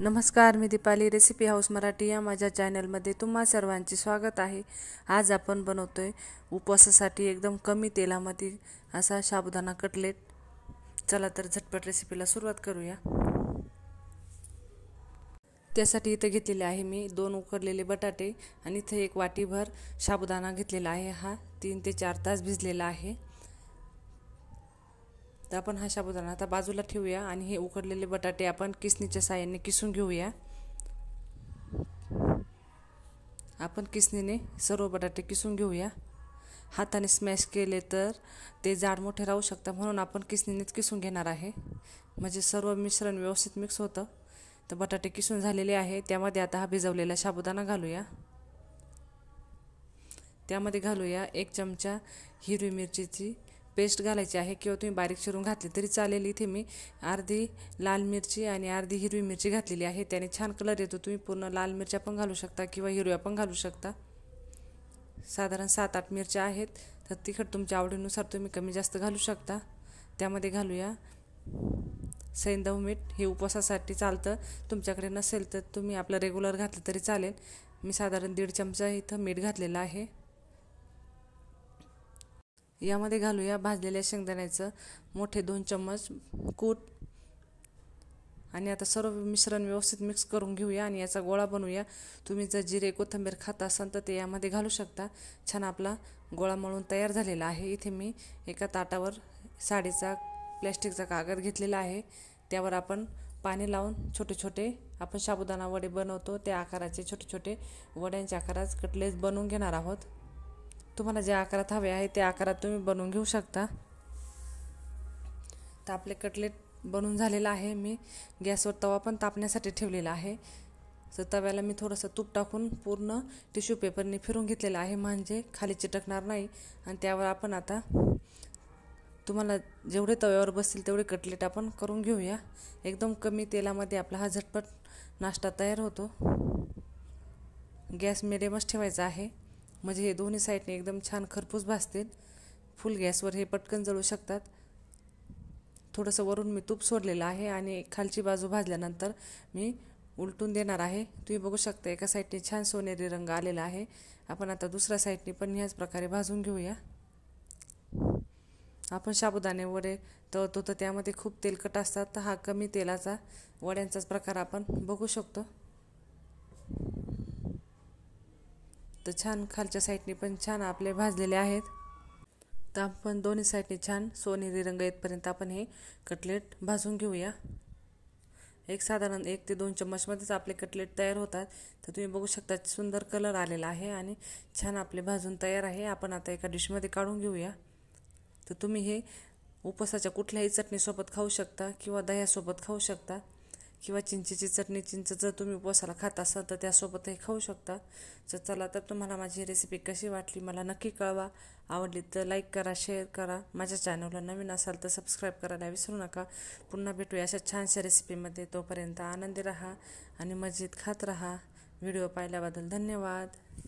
नमस्कार मी Deepali recipe house Marathi या माझ्या चॅनलमध्ये तुम्हा सर्वांचे स्वागत आहे आज आपण बनवतो आहे उपवासासाठी एकदम कमी तेलामध्ये असा साबुदाणा कटलेट चला तर झटपट रेसिपीला सुरुवात करूया त्यासाठी इथं घेतलेले आहे मी दोन उकडलेले बटाटे आणि इथं एक वाटीभर साबुदाणा घेतलेला आहे हा तीन ते चार तास भिजलेला आहे तर आपण हा साबुदाणा आता बाजूला ठेवूया आणि हे उकडलेले बटाटे आपण किसणीच्या साह्याने किसून घेऊया आपण किसणीने सर्व बटाटे किसून घेऊया हाताने स्मॅश केले तर ते जाड मोठे राहू शकतं म्हणून आपण किसणीनेच किसून घेणार आहे म्हणजे सर्व मिश्रण व्यवस्थित मिक्स होतं तर बटाटे किसून झालेले आहे त्यामध्ये आता हा भिजवलेला साबुदाणा घालूया त्यामध्ये घालूया एक चमचा हिरवी मिरचीची पेस्ट घालायची आहे किंवा तुम्ही बारीक चिरून घातली तरी चालेल इथे मी अर्धी लाल मिरची आणि अर्धी हिरवी मिरची घातलेली आहे त्याने छान कलर येतो तुम्ही पूर्ण लाल मिरच्या पण घालू शकता किंवा हिरव्या पण घालू शकता साधारण सात आठ मिरच्या आहेत तर तिखट तुमच्या आवडीनुसार तुम्ही कमी जास्त घालू शकता त्यामध्ये घालूया सैंदव मीठ हे उपवासासाठी चालतं तुमच्याकडे नसेल तर तुम्ही आपलं रेग्युलर घातलं तरी चालेल मी साधारण दीड चमचा इथं मीठ घातलेलं आहे यामध्ये घालूया भाजलेल्या शेंगदाण्याचं मोठे दोन चम्मच कूट आणि आता सर्व मिश्रण व्यवस्थित मिक्स करून घेऊया आणि याचा गोळा बनवूया तुम्ही जर जिरे कोथिंबीर खात असाल तर ते यामध्ये घालू शकता छान आपला गोळा मळून तयार झालेला आहे इथे मी एका ताटावर साडीचा प्लॅस्टिकचा कागद घेतलेला आहे त्यावर आपण पाणी लावून छोटे छोटे आपण साबुदाणा वडे बनवतो त्या आकाराचे छोटे छोटे वड्यांच्या आकारात कटलेट बनवून घेणार आहोत तुम्हाला ज्या आकारात हवे आहे त्या आकारात तुम्ही बनवून घेऊ शकता तर आपले कटलेट बनवून झालेलं आहे मी गॅसवर तवा पण तापण्यासाठी ठेवलेला आहे तर तव्याला मी थोडंसं तूप टाकून पूर्ण टिश्यू पेपरने फिरून घेतलेलं आहे म्हणजे खाली चिटकणार नाही आणि त्यावर आपण आता तुम्हाला जेवढे तव्यावर बसतील तेवढे कटलेट आपण करून घेऊया एकदम कमी तेलामध्ये आपला हा झटपट नाश्ता तयार होतो गॅस मिडियमच ठेवायचा आहे म्हणजे हे दोन्ही साईडने एकदम छान खरपूस भासतील फुल गॅसवर हे पटकन जळू शकतात थोडंसं वरून मी तूप सोडलेलं आहे आणि खालची बाजू भाजल्यानंतर मी उलटून देणार आहे तुम्ही बघू शकता एका साईडने छान सोनेरी रंग आलेला आहे आपण आता दुसऱ्या साईडने पण ह्याच प्रकारे भाजून घेऊया आपण साबुदाणे वडे तळतो तर त्यामध्ये खूप तेलकट असतात तर हा कमी तेलाचा वड्यांचाच प्रकार आपण बघू शकतो तर छान खालच्या साईडने पण छान आपले भाजलेले आहेत तर आपण दोन्ही साईडने छान सोनेरी रंग येतपर्यंत आपण हे कटलेट भाजून घेऊया एक साधारण एक ते दोन चम्मचमध्येच आपले कटलेट तयार होतात तर तुम्ही बघू शकता सुंदर कलर आलेला आहे आणि छान आपले भाजून तयार आहे आपण आता एका डिशमध्ये काढून घेऊया तर तुम्ही हे उपवासाच्या कुठल्याही चटणीसोबत खाऊ शकता किंवा दह्यासोबत खाऊ शकता किंवा चिंचेची चटणी चिंच जर तुम्ही उपवासाला खात असाल तर त्यासोबतही खाऊ शकता तर चला तर तुम्हाला माझी रेसिपी कशी वाटली मला नक्की कळवा आवडली तर लाईक करा शेअर करा माझ्या चॅनलला नवीन असाल तर सबस्क्राईब करायला विसरू नका पुन्हा भेटूया अशा छानशा रेसिपीमध्ये तोपर्यंत आनंदी राहा आणि मजेत खात राहा व्हिडिओ पाहिल्याबद्दल धन्यवाद